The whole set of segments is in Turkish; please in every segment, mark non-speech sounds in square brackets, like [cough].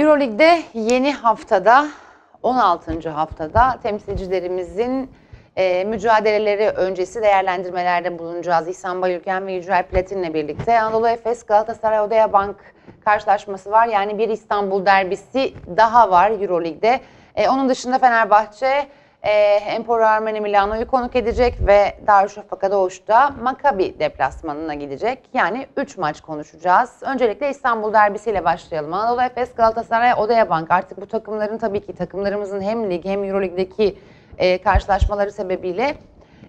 Euroleague'de yeni haftada 16. haftada temsilcilerimizin e, mücadeleleri öncesi değerlendirmelerde bulunacağız. İhsan Bayülken ve Yücel Platin'le birlikte Anadolu Efes Galatasaray Odaya Bank karşılaşması var. Yani bir İstanbul derbisi daha var Euroleague'de. E, onun dışında Fenerbahçe e, ee, Empor Armani Milano'yu konuk edecek ve Darüşşafaka Doğuş'ta Makabi deplasmanına gidecek. Yani 3 maç konuşacağız. Öncelikle İstanbul derbisiyle başlayalım. Anadolu Efes, Galatasaray, Odaya Bank. Artık bu takımların tabii ki takımlarımızın hem lig hem Euroleague'deki e, karşılaşmaları sebebiyle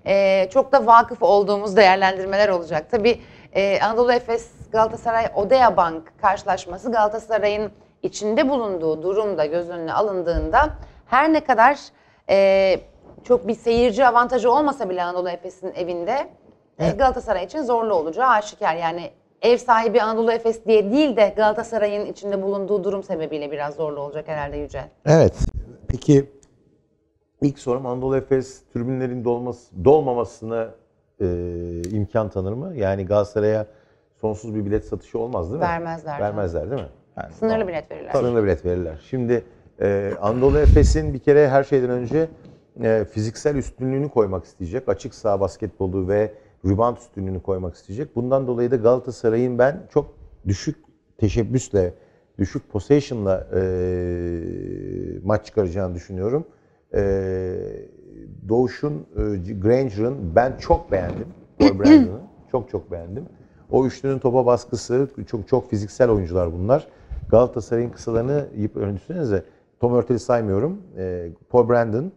e, çok da vakıf olduğumuz değerlendirmeler olacak. Tabii e, Anadolu Efes, Galatasaray, Odaya Bank karşılaşması Galatasaray'ın içinde bulunduğu durumda göz önüne alındığında her ne kadar e, çok bir seyirci avantajı olmasa bile Anadolu Efes'in evinde e, Galatasaray için zorlu olacağı aşikar. Yani ev sahibi Anadolu Efes diye değil de Galatasaray'ın içinde bulunduğu durum sebebiyle biraz zorlu olacak herhalde Yücel. Evet. Peki ilk sorum Anadolu Efes tribünlerin dolması, dolmamasına e, imkan tanır mı? Yani Galatasaray'a sonsuz bir bilet satışı olmaz değil mi? Vermezler. Vermezler değil mi? Yani, Sınırlı bilet verirler. Sınırlı bilet verirler. Şimdi ee, Anadolu Efes'in bir kere her şeyden önce e, fiziksel üstünlüğünü koymak isteyecek. Açık sağ basketbolu ve rebound üstünlüğünü koymak isteyecek. Bundan dolayı da Galatasaray'ın ben çok düşük teşebbüsle, düşük possession'la e, maç çıkaracağını düşünüyorum. E, Doğuş'un, e, Granger'ın ben çok beğendim. Boy Brandon'ı [clears throat] çok çok beğendim. O üçlünün topa baskısı, çok çok fiziksel oyuncular bunlar. Galatasaray'ın kısalarını yıp öncesinize Tom Hurtel'i saymıyorum. E, Paul Brandon,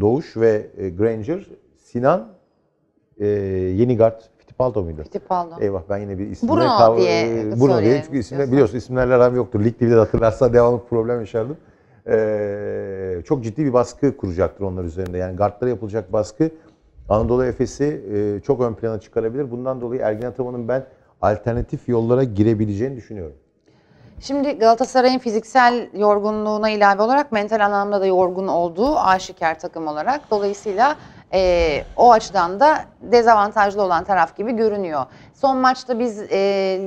Doğuş ve e, Granger, Sinan, e, Yenigard, Fittipaldo muydu? Fittipaldo. Eyvah ben yine bir isimle Bruno kav- diye Bruno diye çünkü isimler, biliyorsun isimlerle aram yoktur. Lig TV'de hatırlarsa devamlı problem yaşardım. Ee, çok ciddi bir baskı kuracaktır onlar üzerinde. Yani gardlara yapılacak baskı Anadolu Efes'i e, çok ön plana çıkarabilir. Bundan dolayı Ergin Ataman'ın ben alternatif yollara girebileceğini düşünüyorum. Şimdi Galatasaray'ın fiziksel yorgunluğuna ilave olarak mental anlamda da yorgun olduğu aşikar takım olarak. Dolayısıyla e, o açıdan da dezavantajlı olan taraf gibi görünüyor. Son maçta biz e,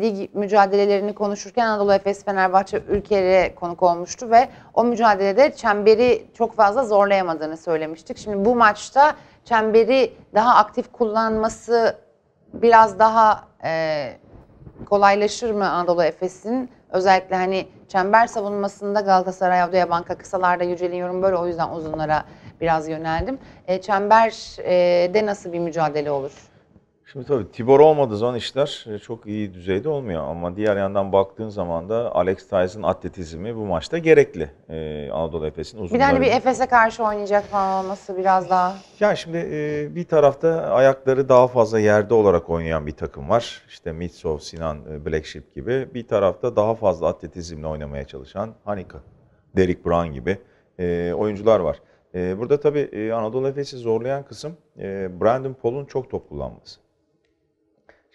lig mücadelelerini konuşurken Anadolu Efes Fenerbahçe ülkeye konuk olmuştu ve o mücadelede çemberi çok fazla zorlayamadığını söylemiştik. Şimdi bu maçta çemberi daha aktif kullanması biraz daha e, kolaylaşır mı Anadolu Efes'in? Özellikle hani çember savunmasında Galatasaray, Avduyabanka kısalarda yüceliyorum. Böyle o yüzden uzunlara biraz yöneldim. E, çember e, de nasıl bir mücadele olur? Şimdi tabii Tibor olmadığı zaman işler e, çok iyi düzeyde olmuyor ama diğer yandan baktığın zaman da Alex Tyson atletizmi bu maçta gerekli ee, Anadolu Efes'in uzun. Bir tane hani bir Efes'e karşı oynayacak falan olması biraz daha. Yani şimdi e, bir tarafta ayakları daha fazla yerde olarak oynayan bir takım var. İşte Mitsov, Sinan, e, Black gibi. Bir tarafta daha fazla atletizmle oynamaya çalışan Hanika, Derek Brown gibi e, oyuncular var. E, burada tabii Anadolu Efes'i zorlayan kısım Brandon Paul'un çok top kullanması.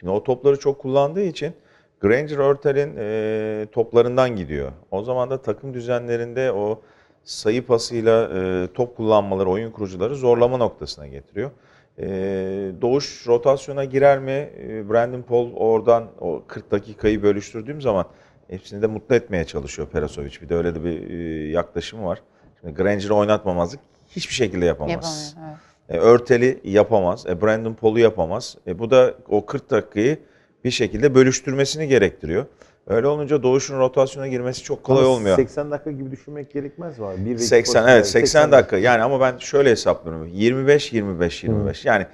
Şimdi o topları çok kullandığı için Granger Örtel'in e, toplarından gidiyor. O zaman da takım düzenlerinde o sayı pasıyla e, top kullanmaları oyun kurucuları zorlama noktasına getiriyor. E, Doğuş rotasyona girer mi? E, Brandon Paul oradan o 40 dakikayı bölüştürdüğüm zaman hepsini de mutlu etmeye çalışıyor Perasovic. Bir de öyle de bir e, yaklaşımı var. Şimdi Granger'ı oynatmamazlık hiçbir şekilde yapamaz. Yapamıyor, evet. E, Örteli yapamaz. E, Brandon Paul'u yapamaz. E, bu da o 40 dakikayı bir şekilde bölüştürmesini gerektiriyor. Öyle olunca Doğuş'un rotasyona girmesi çok kolay ama olmuyor. 80 dakika gibi düşünmek gerekmez var. 80 evet 80, 80 dakika. Yani ama ben şöyle hesaplıyorum. 25 25 25. Hı. Yani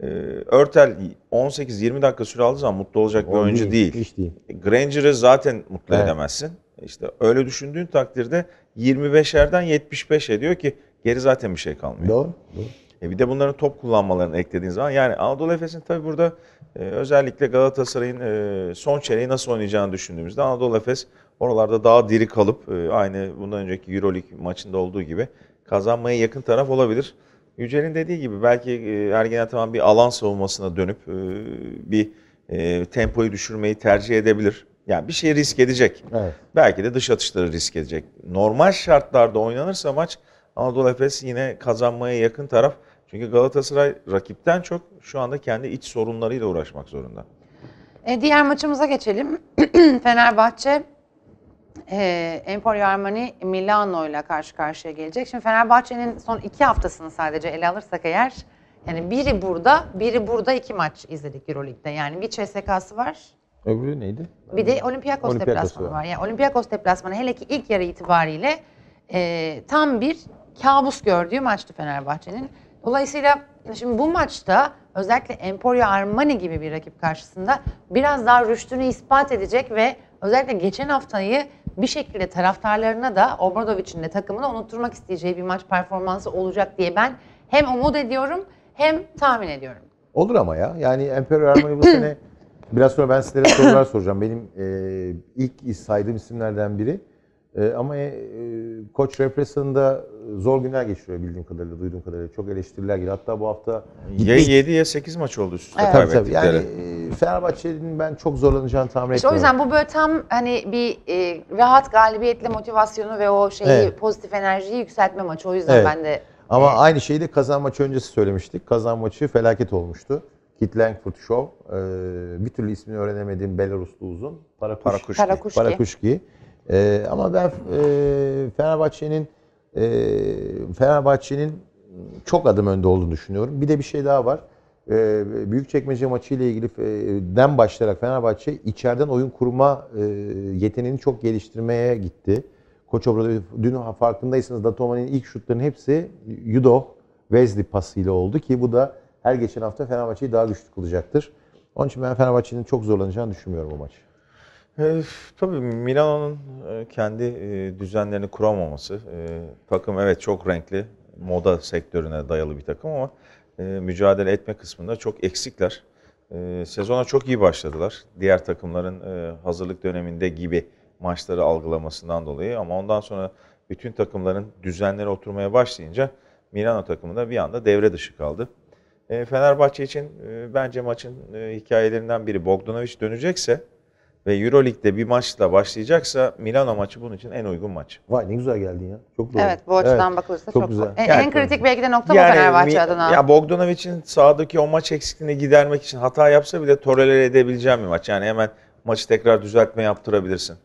e, Örtel 18 20 dakika süre aldığı zaman mutlu olacak bir oyuncu değil. değil. değil. E, Granger'ı zaten mutlu evet. edemezsin. E, işte öyle düşündüğün takdirde 25 yerden 75 ediyor ki geri zaten bir şey kalmıyor. Doğru. Doğru. E bir de bunların top kullanmalarını eklediğiniz zaman yani Anadolu Efes'in tabii burada e, özellikle Galatasaray'ın e, son çeyreği nasıl oynayacağını düşündüğümüzde Anadolu Efes oralarda daha diri kalıp e, aynı bundan önceki EuroLeague maçında olduğu gibi kazanmaya yakın taraf olabilir. Yücel'in dediği gibi belki e, Ergen Ataman bir alan savunmasına dönüp e, bir e, tempoyu düşürmeyi tercih edebilir. Yani bir şey risk edecek. Evet. Belki de dış atışları risk edecek. Normal şartlarda oynanırsa maç Anadolu Efes yine kazanmaya yakın taraf. Çünkü Galatasaray rakipten çok şu anda kendi iç sorunlarıyla uğraşmak zorunda. E, diğer maçımıza geçelim. [clears throat] Fenerbahçe e, Emporio Armani Milano ile karşı karşıya gelecek. Şimdi Fenerbahçe'nin son iki haftasını sadece ele alırsak eğer yani biri burada, biri burada iki maç izledik Euroleague'de. Yani bir CSK'sı var. Öbürü neydi? Bir de Olympiakos, Olympiakos deplasmanı var. var. Yani Olympiakos deplasmanı hele ki ilk yarı itibariyle e, tam bir kabus gördüğü maçtı Fenerbahçe'nin. Dolayısıyla şimdi bu maçta özellikle Emporio Armani gibi bir rakip karşısında biraz daha rüştünü ispat edecek ve özellikle geçen haftayı bir şekilde taraftarlarına da Obradovic'in de takımını unutturmak isteyeceği bir maç performansı olacak diye ben hem umut ediyorum hem tahmin ediyorum. Olur ama ya. Yani Emporio Armani bu sene [clears throat] biraz sonra ben sizlere sorular soracağım. Benim e, ilk saydığım isimlerden biri. E, ama e, e Koç Represa'nın zor günler geçiriyor bildiğim kadarıyla, duyduğum kadarıyla. Çok eleştiriler geliyor. Hatta bu hafta... Ya 7 ya 8 maç oldu üstüne evet. Tabii Yani e, Fenerbahçe'nin ben çok zorlanacağını tahmin İşte etmiyorum. O yüzden bu böyle tam hani bir e, rahat galibiyetle motivasyonu ve o şeyi evet. pozitif enerjiyi yükseltme maçı. O yüzden evet. ben de... Ama evet. aynı şeyi de kazan maçı öncesi söylemiştik. Kazan maçı felaket olmuştu. Kit Langford Show, e, bir türlü ismini öğrenemediğim Belaruslu uzun, Parakuşki. Parakuşki. Parakuşki. Parakuşki. E, ama ben e, Fenerbahçe'nin e, Fenerbahçe'nin çok adım önde olduğunu düşünüyorum. Bir de bir şey daha var. E, Büyükçekmece maçı ile ilgili e, den başlayarak Fenerbahçe içeriden oyun kurma e, yeteneğini çok geliştirmeye gitti. Koç Obradovic dün farkındaysanız Datoman'ın ilk şutlarının hepsi Yudo Wesley pasıyla oldu ki bu da her geçen hafta Fenerbahçe'yi daha güçlü kılacaktır. Onun için ben Fenerbahçe'nin çok zorlanacağını düşünmüyorum bu maçı. Ee, tabii Milano'nun e, kendi e, düzenlerini kuramaması. E, takım evet çok renkli, moda sektörüne dayalı bir takım ama mücadele etme kısmında çok eksikler. Sezona çok iyi başladılar. Diğer takımların hazırlık döneminde gibi maçları algılamasından dolayı ama ondan sonra bütün takımların düzenleri oturmaya başlayınca Milano takımı da bir anda devre dışı kaldı. Fenerbahçe için bence maçın hikayelerinden biri Bogdanovic dönecekse ve Euroleague'de bir maçla başlayacaksa Milano maçı bunun için en uygun maç. Vay ne güzel geldin ya. Çok doğru. Evet bu açıdan evet, bakılırsa çok, çok güzel. En, en kritik belki de nokta yani, bu Fenerbahçe adına. Ya Bogdanovic'in sahadaki o maç eksikliğini gidermek için hata yapsa bile tolere edebileceğim bir maç. Yani hemen maçı tekrar düzeltme yaptırabilirsin.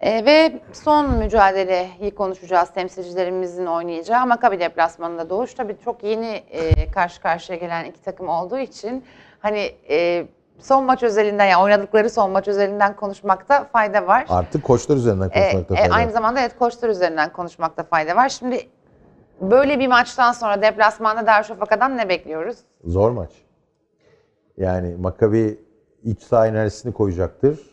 E, ve son mücadeleyi konuşacağız temsilcilerimizin oynayacağı Makabi deplasmanında Doğuş. Tabii çok yeni e, karşı karşıya gelen iki takım olduğu için hani e, son maç özelinden yani oynadıkları son maç özelinden konuşmakta fayda var. Artık koçlar üzerinden e, konuşmakta e, fayda var. Aynı zamanda evet koçlar üzerinden konuşmakta fayda var. Şimdi böyle bir maçtan sonra deplasmanda Darüşşafaka'dan ne bekliyoruz? Zor maç. Yani Makabi iç saha enerjisini koyacaktır.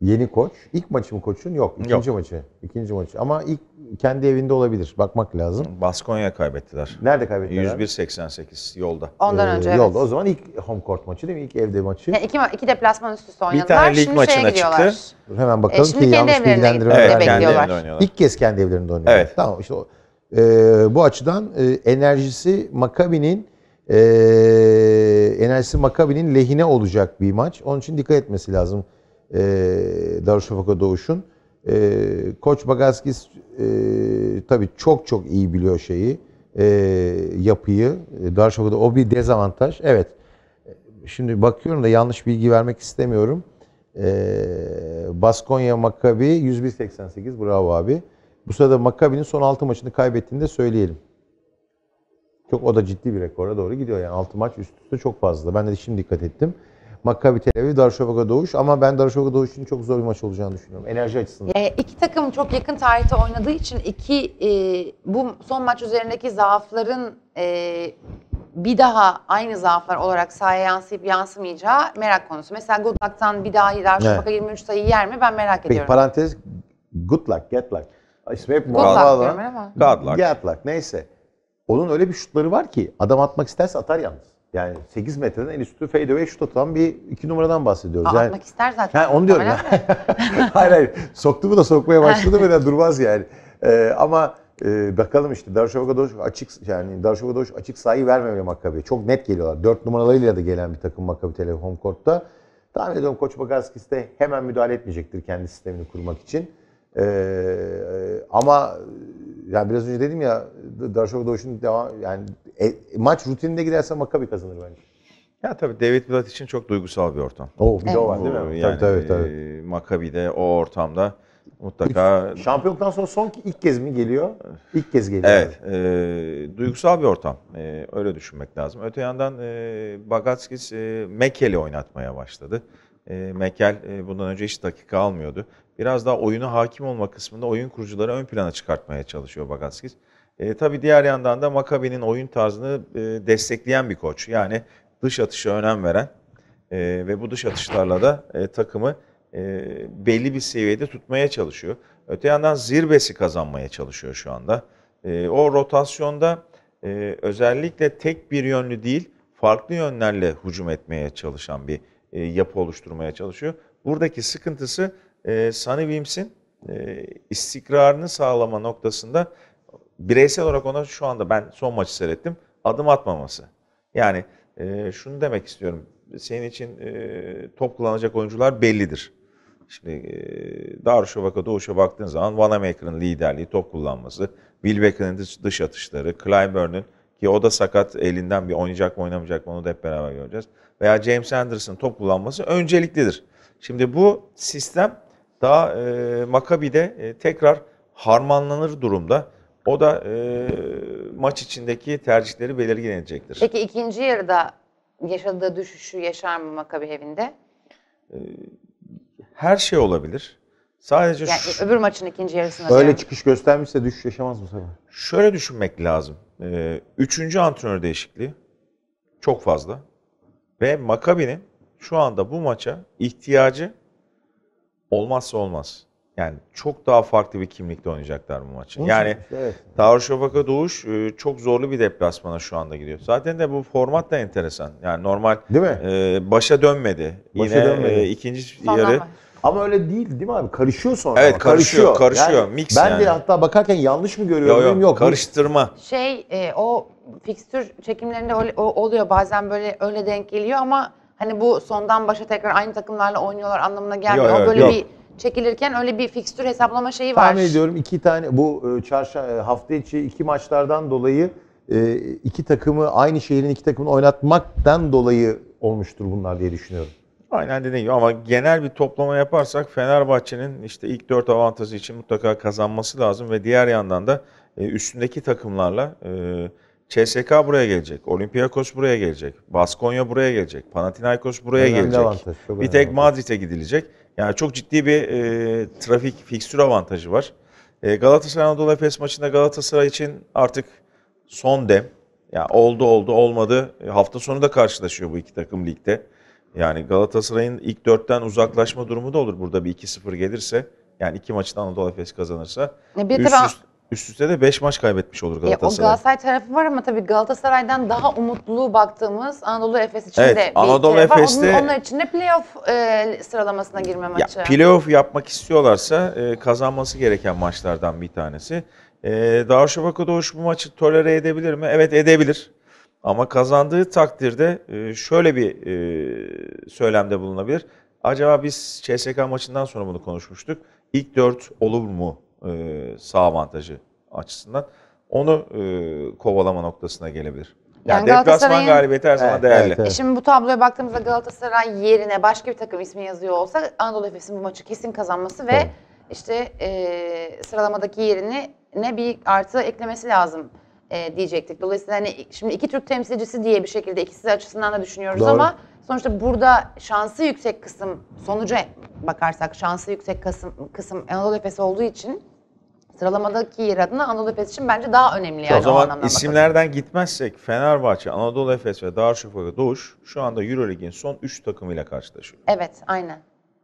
Yeni koç. İlk maçı mı koçun? Yok. ikinci Yok. maçı. İkinci maçı. Ama ilk kendi evinde olabilir. Bakmak lazım. Baskonya kaybettiler. Nerede kaybettiler? 101-88 yolda. Ondan önce ee, evet. Yolda. O zaman ilk home court maçı değil mi? İlk evde maçı. Yani iki, ma- iki deplasman üst üste oynadılar. Bir tane lig şimdi maçına çıktı. Dur hemen bakalım e, ki yanlış bilgilendirme. Evet, kendi evlerinde oynuyorlar. İlk kez kendi evlerinde oynuyorlar. Evet. Tamam işte o. E, bu açıdan e, enerjisi Makabi'nin e, enerjisi Makabi'nin lehine olacak bir maç. Onun için dikkat etmesi lazım e, Darüşşafaka Doğuş'un. E, Koç Bagaskis e, tabii çok çok iyi biliyor şeyi, e, yapıyı. Darüşşafaka'da o bir dezavantaj. Evet. Şimdi bakıyorum da yanlış bilgi vermek istemiyorum. E, Baskonya Makabi 101-88 bravo abi. Bu sırada Makabi'nin son 6 maçını kaybettiğini de söyleyelim. Çok o da ciddi bir rekora doğru gidiyor. Yani 6 maç üst üste çok fazla. Ben de şimdi dikkat ettim. Makabi Tel Aviv, Darüşşafaka Doğuş ama ben Darüşşafaka Doğuş için çok zor bir maç olacağını düşünüyorum enerji açısından. E, iki takım çok yakın tarihte oynadığı için iki e, bu son maç üzerindeki zaafların e, bir daha aynı zaaflar olarak sahaya yansıyıp yansımayacağı merak konusu. Mesela Goodluck'tan bir daha Darüşşafaka evet. 23 sayı yer mi ben merak Peki, ediyorum. Peki parantez Goodluck, Getluck get İsmi hep Goodluck Getluck. neyse. Onun öyle bir şutları var ki adam atmak isterse atar yalnız. Yani 8 metreden en üstü fadeaway şut atan bir iki numaradan bahsediyoruz. Aa, yani, atmak ister zaten. Ha, onu diyorum. [laughs] hayır hayır. Soktu mu da sokmaya başladı mı [laughs] da durmaz yani. Ee, ama e, bakalım işte Darüşşavadoş açık yani Darüşşavadoş açık sayı vermemeli Maccabi. Çok net geliyorlar. 4 numaralarıyla da gelen bir takım Maccabi Tel kortta. Court'ta. Tahmin ediyorum Koç Bakarskis de hemen müdahale etmeyecektir kendi sistemini kurmak için. Ee, e, ama yani biraz önce dedim ya Darüşşavadoş'un devam yani e, maç rutininde giderse Makabi kazanır bence. Ya tabii David Blatt için çok duygusal bir ortam. O bir de o var değil mi? Yani, tabii, tabii, e, tabii. Makabi'de o ortamda mutlaka... Şampiyonluktan sonra son ilk kez mi geliyor? İlk kez geliyor. Evet. E, duygusal bir ortam. E, öyle düşünmek lazım. Öte yandan e, Bagatskis e, Mekel'i oynatmaya başladı. E, Mekel e, bundan önce hiç dakika almıyordu. Biraz daha oyunu hakim olma kısmında oyun kurucuları ön plana çıkartmaya çalışıyor Bagatskis. E, tabii diğer yandan da Makabi'nin oyun tarzını e, destekleyen bir koç. Yani dış atışa önem veren e, ve bu dış atışlarla da e, takımı e, belli bir seviyede tutmaya çalışıyor. Öte yandan zirvesi kazanmaya çalışıyor şu anda. E, o rotasyonda e, özellikle tek bir yönlü değil, farklı yönlerle hücum etmeye çalışan bir e, yapı oluşturmaya çalışıyor. Buradaki sıkıntısı e, Sunny Williams'in e, istikrarını sağlama noktasında bireysel olarak ona şu anda ben son maçı seyrettim. Adım atmaması. Yani e, şunu demek istiyorum. Senin için e, top kullanacak oyuncular bellidir. Şimdi e, Darüşşafaka Doğuş'a baktığın zaman Vanamaker'ın liderliği, top kullanması, Wilbeck'in dış atışları, Clyburn'un ki o da sakat elinden bir oynayacak mı oynamayacak mı onu da hep beraber göreceğiz. Veya James Anderson top kullanması önceliklidir. Şimdi bu sistem daha e, Makabi'de e, tekrar harmanlanır durumda. O da e, maç içindeki tercihleri belirgin edecektir. Peki ikinci yarıda yaşadığı düşüşü yaşar mı Makabi evinde? E, her şey olabilir. Sadece yani şu, öbür maçın ikinci yarısında. Böyle diyorum. çıkış göstermişse düşüş yaşamaz mı sefer. Şöyle düşünmek lazım. E, üçüncü antrenör değişikliği çok fazla. Ve Makabi'nin şu anda bu maça ihtiyacı olmazsa olmaz. Yani çok daha farklı bir kimlikte oynayacaklar bu maçı. Hı, yani evet. Tavrşovak'a doğuş e, çok zorlu bir deplasmana şu anda gidiyor. Zaten de bu format da enteresan. Yani normal değil mi? E, başa dönmedi. Başa Yine dönmedi. E, ikinci Son yarı. Ama. ama öyle değil değil mi abi? Karışıyor sonra. Evet karışıyor. Karışıyor. karışıyor. Yani, mix ben yani. de hatta bakarken yanlış mı görüyorum? Yok yok. yok. Karıştırma. Şey e, o fikstür çekimlerinde oluyor. Bazen böyle öyle denk geliyor ama hani bu sondan başa tekrar aynı takımlarla oynuyorlar anlamına gelmiyor. Yok, o böyle yok. bir çekilirken öyle bir fikstür hesaplama şeyi var. Tahmin ediyorum iki tane bu e, çarşa e, hafta içi iki maçlardan dolayı e, iki takımı aynı şehrin iki takımını oynatmaktan dolayı olmuştur bunlar diye düşünüyorum. Aynen dediğim gibi ama genel bir toplama yaparsak Fenerbahçe'nin işte ilk dört avantajı için mutlaka kazanması lazım ve diğer yandan da üstündeki takımlarla CSK buraya gelecek, Olympiakos buraya gelecek, Baskonya buraya gelecek, Panathinaikos buraya gelecek. Avantaj, bir tek Madrid'e gidilecek. Yani çok ciddi bir e, trafik fikstür avantajı var. E, Galatasaray Anadolu Efes maçında Galatasaray için artık son dem. Ya oldu oldu olmadı. E, hafta sonu da karşılaşıyor bu iki takım ligde. Yani Galatasaray'ın ilk dörtten uzaklaşma durumu da olur burada bir 2-0 gelirse. Yani iki maçta Anadolu Efes kazanırsa. E, bir üst, üst, Üst üste de 5 maç kaybetmiş olur Galatasaray. E, o Galatasaray tarafı var ama tabii Galatasaray'dan daha umutlu baktığımız Anadolu Efes için evet, de bir Anadolu Efes'te, var. Onun, onlar için de playoff e, sıralamasına girme maçı. Ya, playoff yapmak istiyorlarsa e, kazanması gereken maçlardan bir tanesi. E, Darüşşafaka Doğuş bu maçı tolere edebilir mi? Evet edebilir. Ama kazandığı takdirde e, şöyle bir e, söylemde bulunabilir. Acaba biz CSK maçından sonra bunu konuşmuştuk. İlk dört olur mu e, sağ avantajı açısından. Onu e, kovalama noktasına gelebilir. Yani, yani deplasman galibiyeti her zaman evet, değerli. Evet, evet. E şimdi bu tabloya baktığımızda Galatasaray yerine başka bir takım ismi yazıyor olsa Anadolu Efes'in bu maçı kesin kazanması ve evet. işte e, sıralamadaki yerini ne bir artı eklemesi lazım e, diyecektik. Dolayısıyla hani şimdi iki Türk temsilcisi diye bir şekilde ikisi açısından da düşünüyoruz Doğru. ama sonuçta burada şansı yüksek kısım sonuca bakarsak şansı yüksek kısım, kısım Anadolu Efes olduğu için Sıralamadaki yer adına Anadolu Efes için bence daha önemli yani. O zaman o isimlerden bakalım. gitmezsek Fenerbahçe, Anadolu Efes ve Darüşşafaka Doğuş şu anda EuroLeague'in son 3 takımıyla karşılaşıyor. Evet, aynen.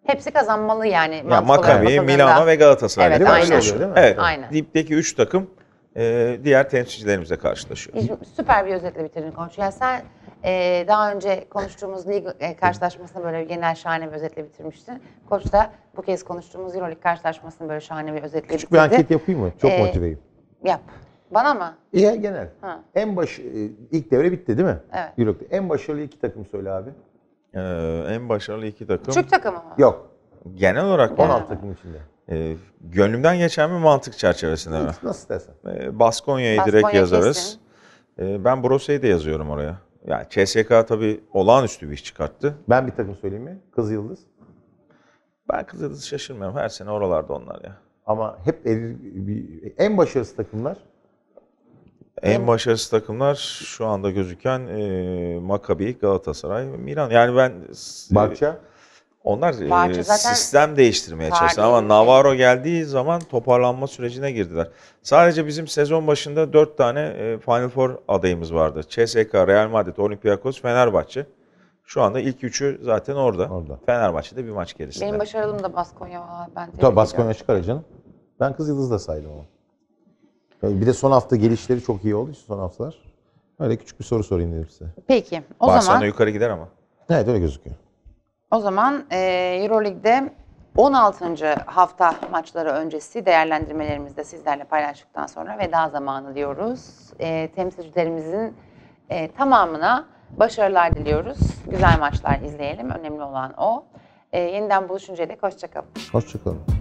Hepsi kazanmalı yani. Ya Makabi, Milano ve Galatasaray. Evet, değil aynen. Oluyor, değil mi? Evet. Aynen. Dipteki 3 takım e, diğer temsilcilerimizle karşılaşıyor. süper bir özetle bitirdin konuşuyor. Yani sen ee, daha önce konuştuğumuz lig e, karşılaşmasını böyle genel şahane bir özetle bitirmiştin. Koç da bu kez konuştuğumuz Euroleague karşılaşmasını böyle şahane bir özetle Küçük bir bitirdi. anket yapayım mı? Çok Ee, motiveyim. Yap. Bana mı? İyi genel. Ha. En baş e, ilk devre bitti değil mi? Evet. Euroleague'de. En başarılı iki takım söyle abi. Ee, en başarılı iki takım. Küçük takımı mı? Yok. Genel olarak mı? 16 takım içinde. e, gönlümden geçen bir mantık çerçevesinde mi? Nasıl desem? E, Baskonya'yı Baskonya direkt yazarız. E, ben Brose'yi de yazıyorum oraya yani CSK tabii olağanüstü bir iş çıkarttı. Ben bir takım söyleyeyim mi? Kız Yıldız. Ben Kız Yıldız şaşırmıyorum. Her sene oralarda onlar ya. Ama hep el, en başarısız takımlar en başarısız takımlar şu anda gözüken e, Makabi, Galatasaray, Milan. Yani ben Barça onlar Bahçe zaten- sistem değiştirmeye çalıştı ama Navarro geldiği zaman toparlanma sürecine girdiler. Sadece bizim sezon başında 4 tane e, Final Four adayımız vardı. CSK, Real Madrid, Olympiakos, Fenerbahçe. Şu anda ilk üçü zaten orada. Orada. Fenerbahçe'de bir maç gerisinde. Benim başarılım da Baskonya. Aa, Ben tebrik Tabii ediyorum. Baskonya çıkar canım. Ben Kız Yıldız da saydım onu. Bir de son hafta gelişleri çok iyi oldu işte son haftalar. Öyle küçük bir soru sorayım dedim size. Peki. O Barcelona zaman yukarı gider ama. Evet öyle gözüküyor. O zaman e, Euroleague'de 16. hafta maçları öncesi değerlendirmelerimizde sizlerle paylaştıktan sonra veda zamanı diyoruz. E, temsilcilerimizin e, tamamına başarılar diliyoruz. Güzel maçlar izleyelim. Önemli olan o. E, yeniden buluşuncaya dek hoşçakalın. Hoşçakalın.